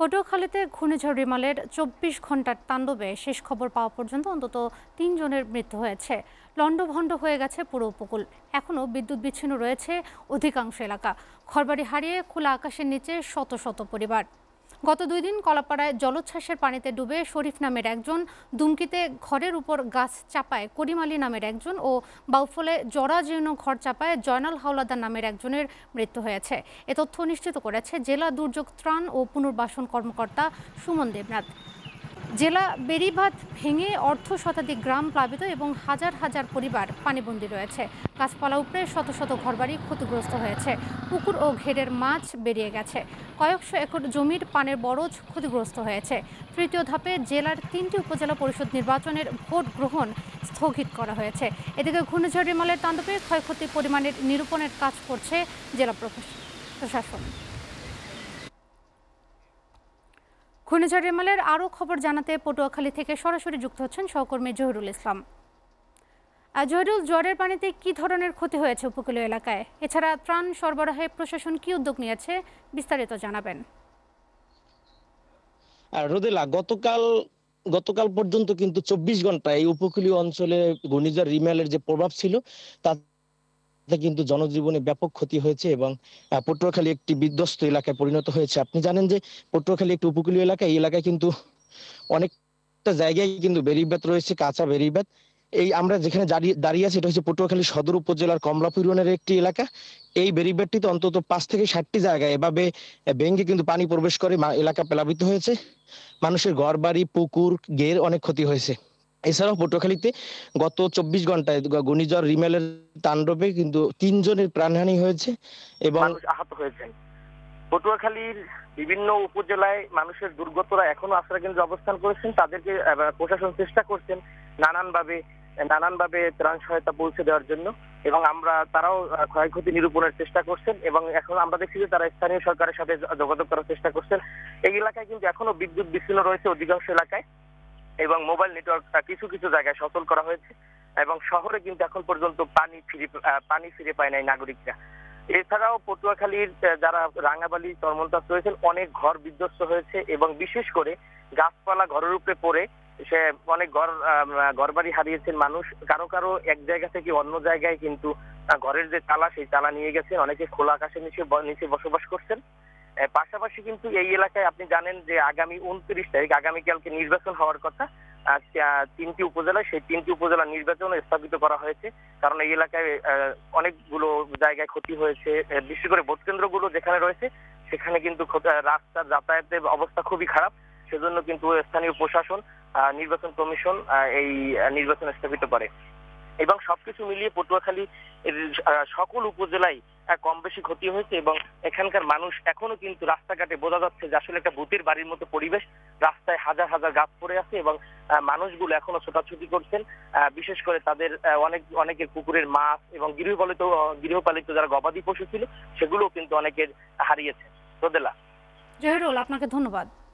পটুয়াখালীতে ঘূর্ণিঝড় রিমালের চব্বিশ ঘন্টার তাণ্ডবে শেষ খবর পাওয়া পর্যন্ত অন্তত তিনজনের মৃত্যু হয়েছে লণ্ডভণ্ড হয়ে গেছে পুরো উপকূল এখনও বিদ্যুৎ বিচ্ছিন্ন রয়েছে অধিকাংশ এলাকা ঘরবাড়ি হারিয়ে খোলা আকাশের নিচে শত শত পরিবার গত দুই দিন কলাপাড়ায় জলোচ্ছ্বাসের পানিতে ডুবে শরীফ নামের একজন দুমকিতে ঘরের উপর গাছ চাপায় করিম আলী নামের একজন ও বাউফলে জরাজীর্ণ ঘর চাপায় জয়নাল হাওলাদার নামের একজনের মৃত্যু হয়েছে এ তথ্য নিশ্চিত করেছে জেলা দুর্যোগ ত্রাণ ও পুনর্বাসন কর্মকর্তা সুমন দেবনাথ জেলা বেড়িবাঁধ ভেঙে অর্ধ শতাধিক গ্রাম প্লাবিত এবং হাজার হাজার পরিবার পানিবন্দী রয়েছে গাছপালা উপরে শত শত ঘরবাড়ি ক্ষতিগ্রস্ত হয়েছে পুকুর ও ঘেরের মাছ বেরিয়ে গেছে কয়েকশো একর জমির পানের বরজ ক্ষতিগ্রস্ত হয়েছে তৃতীয় ধাপে জেলার তিনটি উপজেলা পরিষদ নির্বাচনের ভোট গ্রহণ স্থগিত করা হয়েছে এদিকে ঘূর্ণিঝড় রিমালের তাণ্ডবে ক্ষয়ক্ষতি পরিমাণের নিরূপণের কাজ করছে জেলা প্রশাসন ঘূর্ণিঝড় রেমালের আরও খবর জানাতে পটুয়াখালী থেকে সরাসরি যুক্ত হচ্ছেন সহকর্মী জহিরুল ইসলাম জহিরুল জ্বরের পানিতে কি ধরনের ক্ষতি হয়েছে উপকূলীয় এলাকায় এছাড়া ত্রাণ সরবরাহে প্রশাসন কি উদ্যোগ নিয়েছে বিস্তারিত জানাবেন রোদেলা গতকাল গতকাল পর্যন্ত কিন্তু চব্বিশ ঘন্টা এই উপকূলীয় অঞ্চলে ঘূর্ণিঝড় রিমেলের যে প্রভাব ছিল তা তাতে কিন্তু জনজীবনে ব্যাপক ক্ষতি হয়েছে এবং পটুয়াখালী একটি বিধ্বস্ত এলাকায় পরিণত হয়েছে আপনি জানেন যে পটুয়াখালী একটি উপকূলীয় এলাকা এই এলাকায় কিন্তু অনেকটা জায়গায় কিন্তু বেরিবাত রয়েছে কাঁচা বেরিবাত এই আমরা যেখানে দাঁড়িয়ে আছি এটা হচ্ছে পটুয়াখালী সদর উপজেলার কমলাপুরনের একটি এলাকা এই বেরিবাটটিতে অন্তত পাঁচ থেকে ষাটটি জায়গায় এভাবে ভেঙ্গে কিন্তু পানি প্রবেশ করে এলাকা প্লাবিত হয়েছে মানুষের ঘর বাড়ি পুকুর গের অনেক ক্ষতি হয়েছে এছাড়াও পটুয়াখালীতে গত চব্বিশ ঘন্টায় ঘূর্ণিঝড় রিমেলের তাণ্ডবে কিন্তু তিনজনের প্রাণহানি হয়েছে এবং আহত হয়েছেন পটুয়াখালীর বিভিন্ন উপজেলায় মানুষের দুর্গতরা এখনো আশ্রয় কেন্দ্রে অবস্থান করেছেন তাদেরকে প্রশাসন চেষ্টা করছেন নানানভাবে নানানভাবে ত্রাণ সহায়তা পৌঁছে দেওয়ার জন্য এবং আমরা তারাও ক্ষয়ক্ষতি নিরূপণের চেষ্টা করছেন এবং এখন আমরা দেখছি যে তারা স্থানীয় সরকারের সাথে যোগাযোগ করার চেষ্টা করছেন এই এলাকায় কিন্তু এখনো বিদ্যুৎ বিচ্ছিন্ন রয়েছে অধিকাংশ এলাকায় এবং মোবাইল নেটওয়ার্কটা কিছু কিছু জায়গায় সচল করা হয়েছে এবং শহরে কিন্তু এখন পর্যন্ত পানি ফিরে পানি ফিরে পায় নাই নাগরিকরা এছাড়াও পটুয়াখালীর যারা রাঙাবালি চরমন্তাস রয়েছেন অনেক ঘর বিধ্বস্ত হয়েছে এবং বিশেষ করে গাছপালা ঘরের উপরে পড়ে সে অনেক ঘর ঘরবাড়ি হারিয়েছেন মানুষ কারো কারো এক জায়গা থেকে অন্য জায়গায় কিন্তু ঘরের যে তালা সেই তালা নিয়ে গেছেন অনেকে খোলা আকাশে নিচে নিচে বসবাস করছেন পাশাপাশি কিন্তু এই এলাকায় আপনি জানেন যে আগামী উনত্রিশ তারিখ আগামীকালকে নির্বাচন হওয়ার কথা তিনটি উপজেলায় সেই তিনটি উপজেলা নির্বাচন স্থাপিত করা হয়েছে কারণ এই এলাকায় অনেকগুলো জায়গায় ক্ষতি হয়েছে বিশেষ করে ভোট কেন্দ্রগুলো যেখানে রয়েছে সেখানে কিন্তু রাস্তা যাতায়াতের অবস্থা খুবই খারাপ সেজন্য কিন্তু স্থানীয় প্রশাসন নির্বাচন কমিশন এই নির্বাচন স্থাপিত করে এবং সবকিছু মিলিয়ে পটুয়াখালী সকল উপজেলায় কম বেশি ক্ষতি হয়েছে এবং এখানকার মানুষ এখনো কিন্তু রাস্তাঘাটে বোঝা যাচ্ছে যে আসলে একটা ভূতের বাড়ির মতো পরিবেশ রাস্তায় হাজার হাজার গাছ পড়ে আছে এবং মানুষগুলো এখনো ছোটাছুটি করছেন বিশেষ করে তাদের অনেক অনেকের কুকুরের মাছ এবং গৃহপালিত গৃহপালিত যারা গবাদি পশু ছিল সেগুলো কিন্তু অনেকের হারিয়েছে তোদেলা জহিরুল আপনাকে ধন্যবাদ